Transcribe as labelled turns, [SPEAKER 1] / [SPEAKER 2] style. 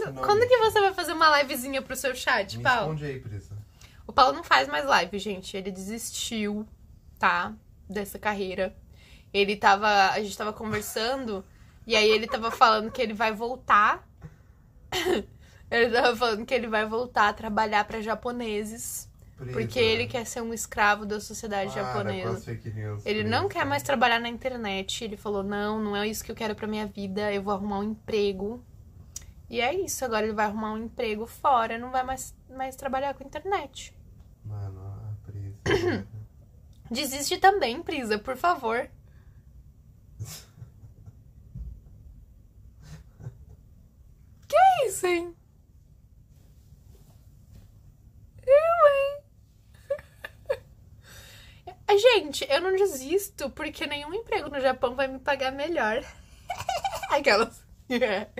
[SPEAKER 1] Quando, quando
[SPEAKER 2] que você vai fazer uma livezinha pro seu chat, Me Paulo? Responde aí, Prisa. O Paulo não faz mais live, gente. Ele desistiu, tá? Dessa carreira. Ele tava. A gente tava conversando. E aí ele tava falando que ele vai voltar. ele tava falando que ele vai voltar a trabalhar para japoneses.
[SPEAKER 1] Prisa. Porque ele
[SPEAKER 2] quer ser um escravo da sociedade Para, japonesa. ele prisa. não quer mais trabalhar na internet. Ele falou: não, não é isso que eu quero pra minha vida. Eu vou arrumar um emprego. E é isso, agora ele vai arrumar um emprego fora, não vai mais, mais trabalhar com internet. Mano, a Prisa. Né? Desiste também, Prisa, por favor. que é isso, hein? Eu, hein? Gente, eu não desisto porque nenhum emprego no Japão vai me pagar melhor. Aquelas.
[SPEAKER 1] É.